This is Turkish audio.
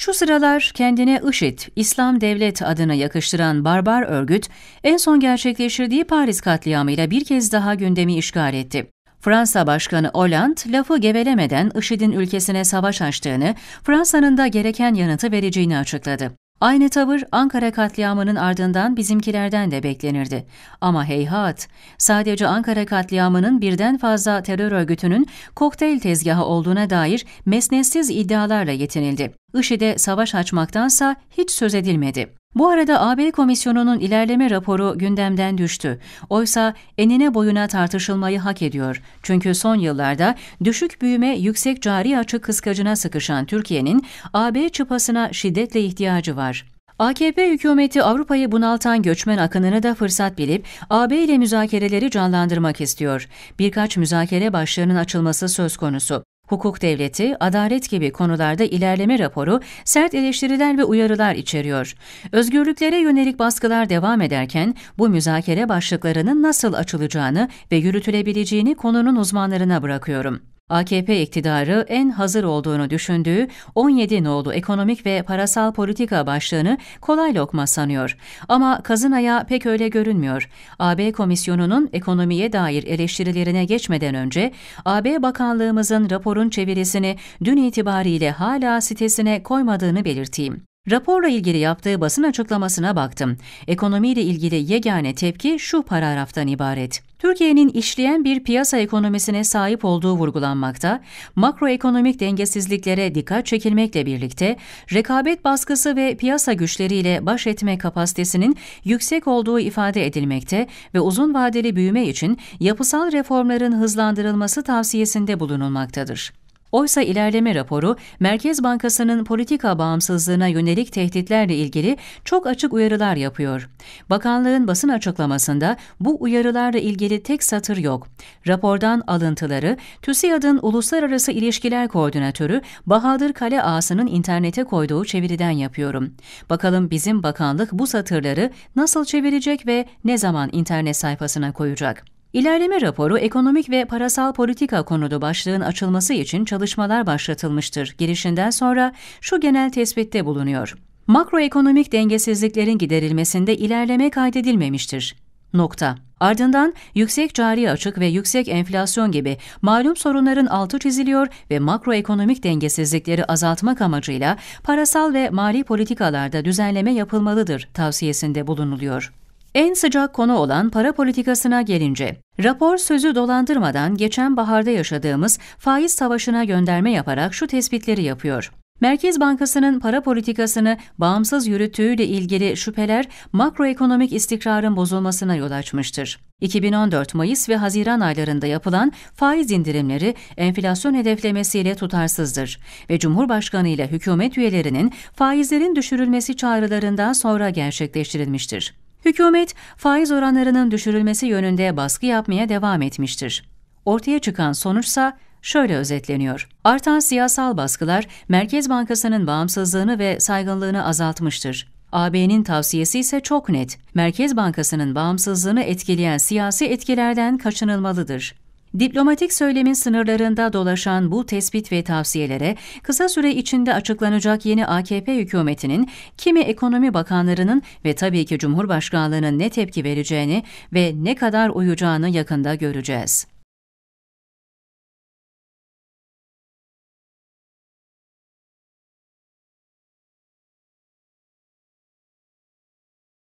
Şu sıralar kendine IŞİD, İslam Devlet adını yakıştıran barbar örgüt, en son gerçekleştirdiği Paris katliamıyla bir kez daha gündemi işgal etti. Fransa Başkanı Hollande lafı gevelemeden IŞİD'in ülkesine savaş açtığını, Fransa'nın da gereken yanıtı vereceğini açıkladı. Aynı tavır Ankara katliamının ardından bizimkilerden de beklenirdi. Ama heyhat, sadece Ankara katliamının birden fazla terör örgütünün kokteyl tezgahı olduğuna dair mesnetsiz iddialarla yetinildi. IŞİD'e savaş açmaktansa hiç söz edilmedi. Bu arada AB komisyonunun ilerleme raporu gündemden düştü. Oysa enine boyuna tartışılmayı hak ediyor. Çünkü son yıllarda düşük büyüme yüksek cari açık kıskacına sıkışan Türkiye'nin AB çıpasına şiddetle ihtiyacı var. AKP hükümeti Avrupa'yı bunaltan göçmen akınını da fırsat bilip AB ile müzakereleri canlandırmak istiyor. Birkaç müzakere başlığının açılması söz konusu hukuk devleti, adalet gibi konularda ilerleme raporu sert eleştiriler ve uyarılar içeriyor. Özgürlüklere yönelik baskılar devam ederken bu müzakere başlıklarının nasıl açılacağını ve yürütülebileceğini konunun uzmanlarına bırakıyorum. AKP iktidarı en hazır olduğunu düşündüğü 17 nolu ekonomik ve parasal politika başlığını kolay lokma sanıyor. Ama Kazınaya pek öyle görünmüyor. AB Komisyonu'nun ekonomiye dair eleştirilerine geçmeden önce AB Bakanlığımızın raporun çevirisini dün itibariyle hala sitesine koymadığını belirteyim. Raporla ilgili yaptığı basın açıklamasına baktım. Ekonomiyle ilgili yegane tepki şu paragraftan ibaret. Türkiye'nin işleyen bir piyasa ekonomisine sahip olduğu vurgulanmakta, makroekonomik dengesizliklere dikkat çekilmekle birlikte rekabet baskısı ve piyasa güçleriyle baş etme kapasitesinin yüksek olduğu ifade edilmekte ve uzun vadeli büyüme için yapısal reformların hızlandırılması tavsiyesinde bulunulmaktadır. Oysa ilerleme raporu Merkez Bankası'nın politika bağımsızlığına yönelik tehditlerle ilgili çok açık uyarılar yapıyor. Bakanlığın basın açıklamasında bu uyarılarla ilgili tek satır yok. Rapordan alıntıları TÜSİAD'ın Uluslararası İlişkiler Koordinatörü Bahadır Kale Ağası'nın internete koyduğu çeviriden yapıyorum. Bakalım bizim bakanlık bu satırları nasıl çevirecek ve ne zaman internet sayfasına koyacak? İlerleme raporu ekonomik ve parasal politika konulu başlığın açılması için çalışmalar başlatılmıştır. Girişinden sonra şu genel tespitte bulunuyor. Makroekonomik dengesizliklerin giderilmesinde ilerleme kaydedilmemiştir. Nokta. Ardından yüksek cari açık ve yüksek enflasyon gibi malum sorunların altı çiziliyor ve makroekonomik dengesizlikleri azaltmak amacıyla parasal ve mali politikalarda düzenleme yapılmalıdır tavsiyesinde bulunuluyor. En sıcak konu olan para politikasına gelince, rapor sözü dolandırmadan geçen baharda yaşadığımız faiz savaşına gönderme yaparak şu tespitleri yapıyor. Merkez Bankası'nın para politikasını bağımsız yürüttüğüyle ilgili şüpheler makroekonomik istikrarın bozulmasına yol açmıştır. 2014 Mayıs ve Haziran aylarında yapılan faiz indirimleri enflasyon hedeflemesiyle tutarsızdır ve Cumhurbaşkanı ile hükümet üyelerinin faizlerin düşürülmesi çağrılarından sonra gerçekleştirilmiştir. Hükümet faiz oranlarının düşürülmesi yönünde baskı yapmaya devam etmiştir. Ortaya çıkan sonuçsa şöyle özetleniyor. Artan siyasal baskılar Merkez Bankası'nın bağımsızlığını ve saygınlığını azaltmıştır. AB'nin tavsiyesi ise çok net. Merkez Bankası'nın bağımsızlığını etkileyen siyasi etkilerden kaçınılmalıdır. Diplomatik söylemin sınırlarında dolaşan bu tespit ve tavsiyelere kısa süre içinde açıklanacak yeni AKP hükümetinin kimi ekonomi bakanlarının ve tabii ki Cumhurbaşkanlığının ne tepki vereceğini ve ne kadar uyacağını yakında göreceğiz.